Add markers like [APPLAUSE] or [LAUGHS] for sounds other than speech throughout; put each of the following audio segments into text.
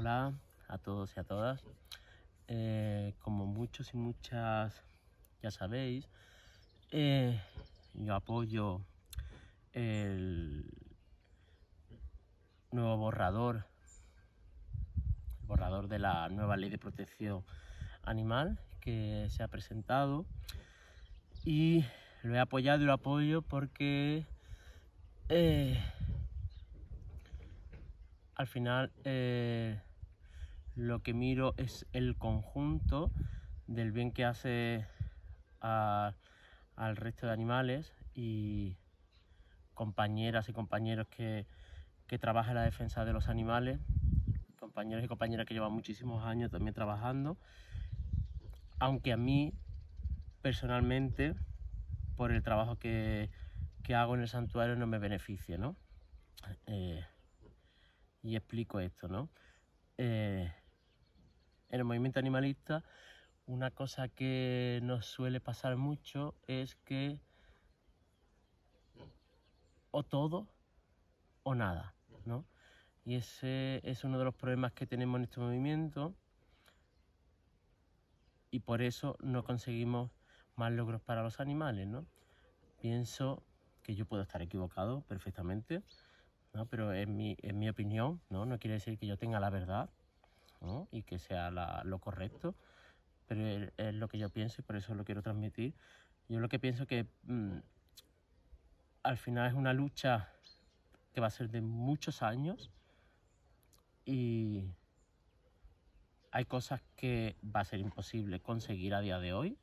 Hola a todos y a todas. Eh, como muchos y muchas ya sabéis, eh, yo apoyo el nuevo borrador, el borrador de la nueva ley de protección animal que se ha presentado y lo he apoyado y lo apoyo porque eh, al final lo que miro es el conjunto del bien que hace al resto de animales y compañeras y compañeros que, que trabajan en la defensa de los animales, compañeros y compañeras que llevan muchísimos años también trabajando, aunque a mí personalmente, por el trabajo que, hago en el santuario, no me beneficie, ¿no? Eh, y explico esto, ¿no? Eh, en el movimiento animalista, una cosa que nos suele pasar mucho es que o todo o nada, ¿no? Y ese es uno de los problemas que tenemos en este movimiento y por eso no conseguimos más logros para los animales, ¿no? Pienso que yo puedo estar equivocado perfectamente, ¿no? pero es mi, mi opinión, ¿no? no quiere decir que yo tenga la verdad, y que sea lo correcto, pero es lo que yo pienso y por eso lo quiero transmitir. Yo lo que pienso que mm, al final es una lucha que va a ser de muchos años y hay cosas que va a ser imposible conseguir a día de hoy,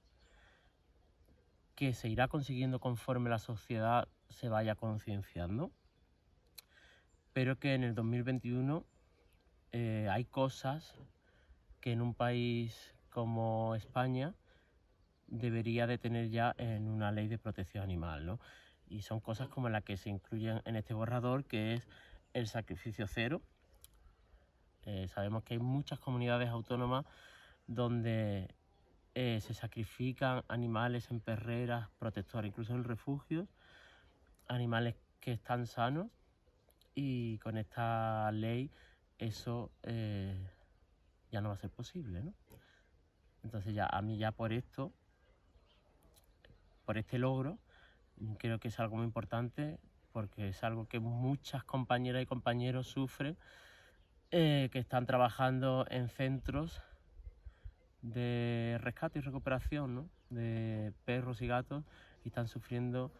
que se irá consiguiendo conforme la sociedad se vaya concienciando, pero que en el 2021 eh, hay cosas que en un país como España debería de tener ya en una ley de protección animal, Y son cosas como las que se incluyen en este borrador, que es el sacrificio cero. Eh, sabemos que hay muchas comunidades autónomas donde eh, se sacrifican animales en perreras, protectoras, incluso en refugios, animales que están sanos y con esta ley eso eh, ya no va a ser posible, ¿no? Entonces ya a mí ya por esto, por este logro, creo que es algo muy importante porque es algo que muchas compañeras y compañeros sufren, eh, que están trabajando en centros de rescate y recuperación ¿no? de perros y gatos y están sufriendo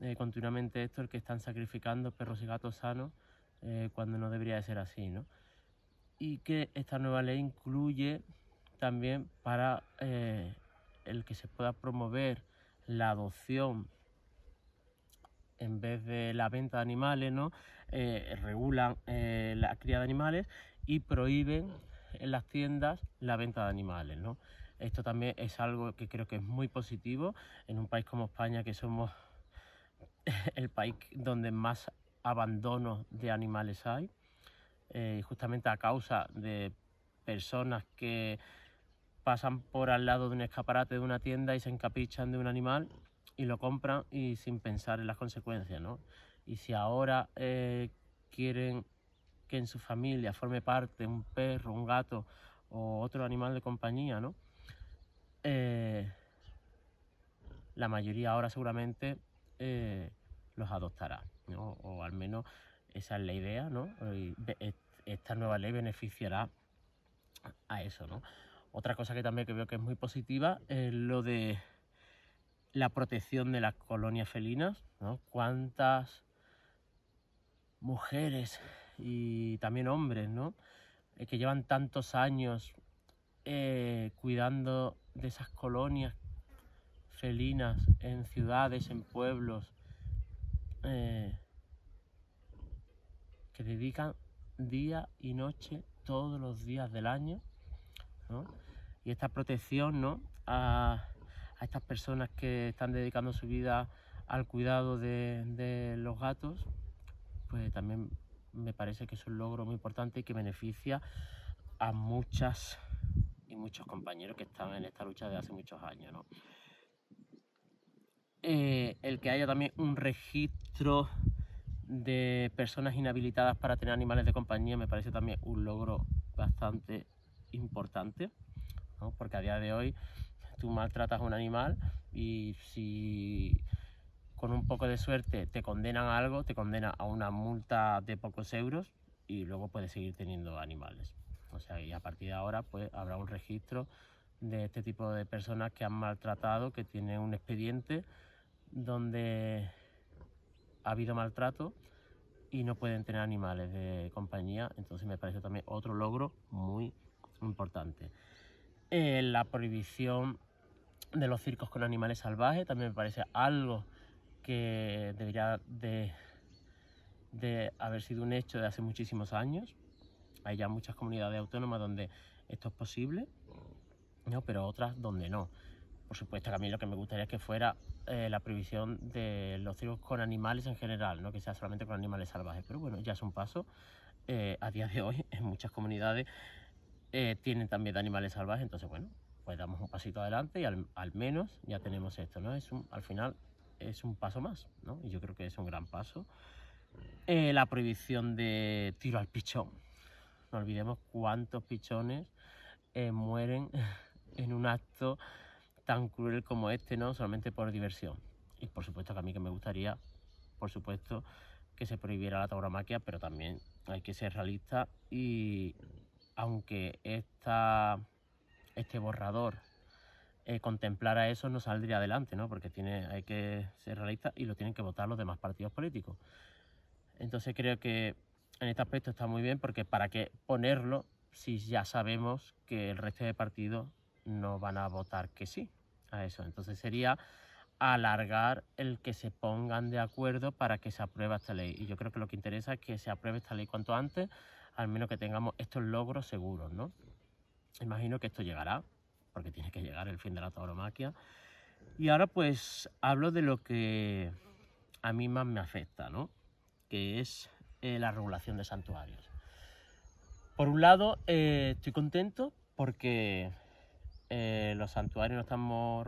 eh, continuamente esto, el que están sacrificando perros y gatos sanos eh, cuando no debería de ser así, ¿no? Y que esta nueva ley incluye también para eh, el que se pueda promover la adopción en vez de la venta de animales, ¿no? Eh, regulan la cría de animales y prohíben en las tiendas la venta de animales, ¿no? Esto también es algo que creo que es muy positivo en un país como España, que somos [LAUGHS] el país donde más Abandono de animales hay, eh, justamente a causa de personas que pasan por al lado de un escaparate de una tienda y se encapichan de un animal y lo compran y sin pensar en las consecuencias, ¿no? Y si ahora eh, quieren que en su familia forme parte un perro, un gato o otro animal de compañía, ¿no? Eh, la mayoría ahora seguramente los adoptará o al menos esa es la idea, ¿no? E, esta nueva ley beneficiará a eso, ¿no? Otra cosa que también veo que es muy positiva es lo de la protección de las colonias felinas, ¿no? Cuántas mujeres y también hombres, ¿no? Eh, que llevan tantos años eh, cuidando de esas colonias felinas en ciudades, en pueblos, eh, que dedican día y noche todos los días del año. ¿no? Y esta protección ¿no? a, estas personas que están dedicando su vida al cuidado de, los gatos, pues también me parece que es un logro muy importante y que beneficia a muchas y muchos compañeros que están en esta lucha de hace muchos años. ¿no? Eh, el que haya también un registro de personas inhabilitadas para tener animales de compañía me parece también un logro bastante importante, ¿no? porque a día de hoy tú maltratas a un animal y si con un poco de suerte te condenan a algo, te condena a una multa de pocos euros y luego puedes seguir teniendo animales. O sea, y a partir de ahora pues habrá un registro de este tipo de personas que han maltratado, que tienen un expediente donde ha habido maltrato y no pueden tener animales de compañía, entonces me parece también otro logro muy importante. Eh, la prohibición de los circos con animales salvajes también me parece algo que debería de, haber sido un hecho de hace muchísimos años. Hay ya muchas comunidades autónomas donde esto es posible, ¿no? pero otras donde no. Por supuesto que a mí lo que me gustaría es que fuera eh, la prohibición de los circos con animales en general, no que sea solamente con animales salvajes. Pero bueno, ya es un paso. Eh, a día de hoy [LAUGHS] en muchas comunidades eh, tienen también de animales salvajes, entonces bueno, pues damos un pasito adelante y al, menos ya tenemos esto, ¿no? Es un, al final es un paso más, ¿no? Y yo creo que es un gran paso. la prohibición de tiro al pichón. No olvidemos cuántos pichones mueren [LAUGHS] en un acto tan cruel como este, ¿no? Solamente por diversión. Y por supuesto que a mí que me gustaría, por supuesto, que se prohibiera la tauromaquia, pero también hay que ser realista y aunque esta, este borrador eh, contemplara eso, no saldría adelante, ¿no? Porque tiene, hay que ser realista y lo tienen que votar los demás partidos políticos. Entonces creo que en este aspecto está muy bien porque para qué ponerlo si ya sabemos que el resto de partidos no van a votar que sí a eso. Entonces sería alargar el que se pongan de acuerdo para que se apruebe esta ley. Y yo creo que lo que interesa es que se apruebe esta ley cuanto antes, al menos que tengamos estos logros seguros, ¿no? Imagino que esto llegará, porque tiene que llegar el fin de la tauromaquia. Y ahora pues hablo de lo que a mí más me afecta, Que es eh, la regulación de santuarios. Por un lado, eh, estoy contento porque eh, los santuarios no estamos...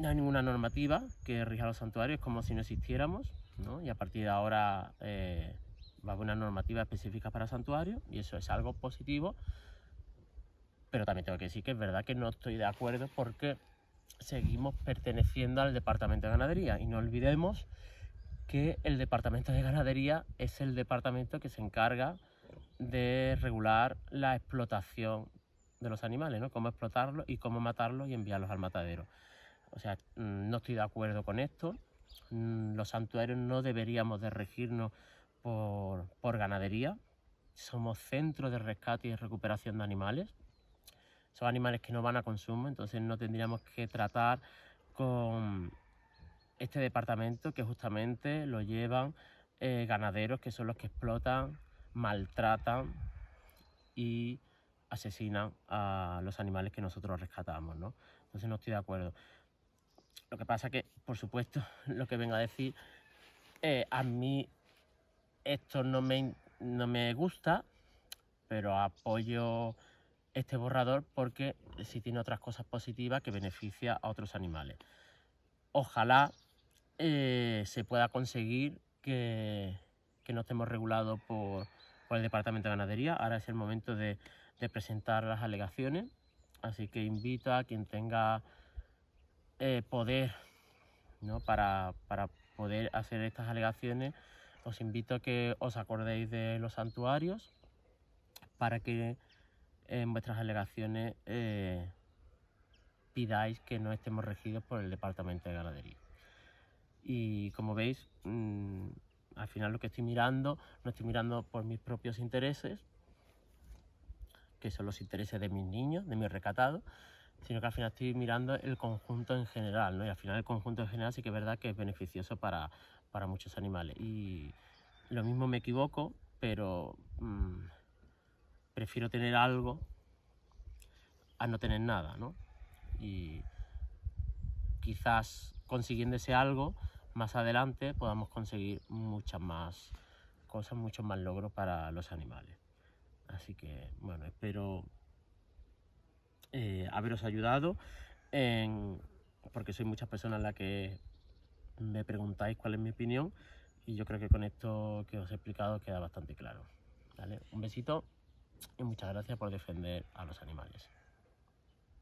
No hay ninguna normativa que rija los santuarios, como si no existiéramos, Y a partir de ahora eh, va a haber una normativa específica para santuarios y eso es algo positivo. Pero también tengo que decir que es verdad que no estoy de acuerdo porque seguimos perteneciendo al Departamento de Ganadería y no olvidemos que el Departamento de Ganadería es el departamento que se encarga de regular la explotación de los animales, ¿no? Cómo explotarlos y cómo matarlos y enviarlos al matadero. O sea, mm, no estoy de acuerdo con esto. Mm, los santuarios no deberíamos de regirnos por, ganadería. Somos centros de rescate y recuperación de animales. Son animales que no van a consumo, entonces no tendríamos que tratar con este departamento que justamente lo llevan eh, ganaderos que son los que explotan, maltratan y asesinan a los animales que nosotros rescatamos, ¿no? Entonces no estoy de acuerdo. Lo que pasa que, por supuesto, [LAUGHS] lo que venga a decir, eh, a mí esto no me, no me gusta, pero apoyo este borrador porque sí tiene otras cosas positivas que beneficia a otros animales. Ojalá eh, se pueda conseguir que, que no estemos regulados por, por el Departamento de Ganadería. Ahora es el momento de de presentar las alegaciones. Así que invito a quien tenga eh, poder ¿no? para, poder hacer estas alegaciones, os invito a que os acordéis de los santuarios para que eh, en vuestras alegaciones eh, pidáis que no estemos regidos por el departamento de ganadería. Y como veis, mm, al final lo que estoy mirando, no estoy mirando por mis propios intereses, que son los intereses de mis niños, de mi recatado, sino que al final estoy mirando el conjunto en general, ¿no? Y al final el conjunto en general sí que es verdad que es beneficioso para, muchos animales. Y lo mismo me equivoco, pero mm, prefiero tener algo a no tener nada, ¿no? Y quizás consiguiendo ese algo, más adelante podamos conseguir muchas más cosas, muchos más logros para los animales. Así que, bueno, espero eh, haberos ayudado, en, porque soy muchas personas las que me preguntáis cuál es mi opinión y yo creo que con esto que os he explicado queda bastante claro. Un besito y muchas gracias por defender a los animales.